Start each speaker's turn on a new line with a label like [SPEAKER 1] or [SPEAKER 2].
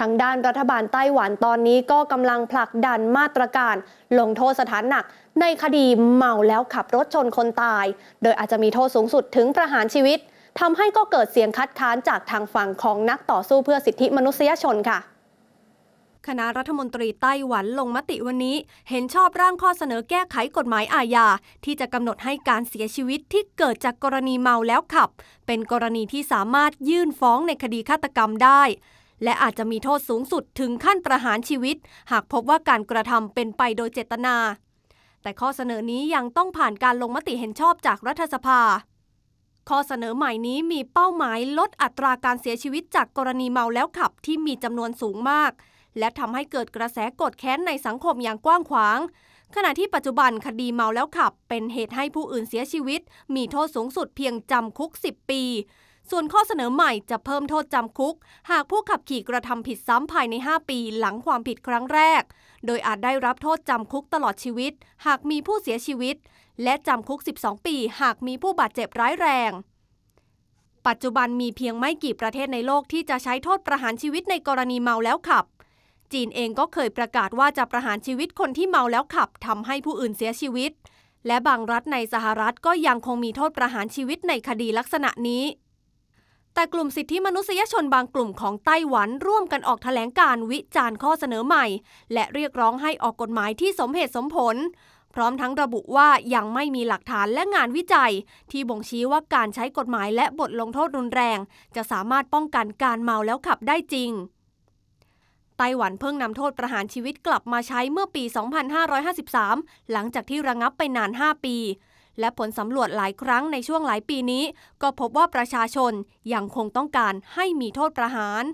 [SPEAKER 1] ทางด้านรัฐบาลไต้หวันตอนนี้ก็กำลังผลักดันมาตรการ ลงโทษสถานหนักในคดีเมาแล้วขับรถชนคนตาย โดยอาจจะมีโทษสูงสุดถึงประหารชีวิต ทำให้ก็เกิดเสียงคัดค้านจากทางฝั่งของนักต่อสู้เพื่อสิทธิมนุษยชนค่ะ คณะรัฐมนตรีไต้หวันลงมติวันนี้ เห็นชอบร่างข้อเสนอแก้ไขกฎหมายอาญาที่จะกำหนดให้การเสียชีวิตที่เกิดจากกรณีเมาแล้วขับ เป็นกรณีที่สามารถยื่นฟ้องในคดีฆาตกรรมได้และอาจจะมีโทษสูงสุดถึงขั้นประหารชีวิต หากพบว่าการกระทำเป็นไปโดยเจตนา แต่ข้อเสนอนี้ยังต้องผ่านการลงมติเห็นชอบจากรัฐสภา ข้อเสนอใหม่นี้มีเป้าหมายลดอัตราการเสียชีวิตจากกรณีเมาแล้วขับที่มีจำนวนสูงมาก และทำให้เกิดกระแสกดแค้นในสังคมอย่างกว้างขวาง ขณะที่ปัจจุบันคดีเมาแล้วขับเป็นเหตุให้ผู้อื่นเสียชีวิต มีโทษสูงสุดเพียงจำคุก10ปีส่วนข้อเสนอใหม่จะเพิ่มโทษจำคุก หากผู้ขับขี่กระทำผิดซ้ำภายใน 5 ปีหลังความผิดครั้งแรก โดยอาจได้รับโทษจำคุกตลอดชีวิต หากมีผู้เสียชีวิต และจำคุก 12 ปีหากมีผู้บาดเจ็บร้ายแรง ปัจจุบันมีเพียงไม่กี่ประเทศในโลกที่จะใช้โทษประหารชีวิตในกรณีเมาแล้วขับ จีนเองก็เคยประกาศว่าจะประหารชีวิตคนที่เมาแล้วขับทำให้ผู้อื่นเสียชีวิต และบางรัฐในสหรัฐก็ยังคงมีโทษประหารชีวิตในคดีลักษณะนี้แต่กลุ่มสิทธิมนุษยชนบางกลุ่มของไต้หวันร่วมกันออกแถลงการวิจารณ์ข้อเสนอใหม่ และเรียกร้องให้ออกกฎหมายที่สมเหตุสมผล พร้อมทั้งระบุว่ายังไม่มีหลักฐานและงานวิจัย ที่บ่งชี้ว่าการใช้กฎหมายและบทลงโทษรุนแรง จะสามารถป้องกันการเมาแล้วขับได้จริง ไต้หวันเพิ่งนำโทษประหารชีวิตกลับมาใช้เมื่อปี 2553 หลังจากที่ระงับไปนาน 5 ปีและผลสำรวจหลายครั้งในช่วงหลายปีนี้ ก็พบว่าประชาชนยังคงต้องการให้มีโทษประหาร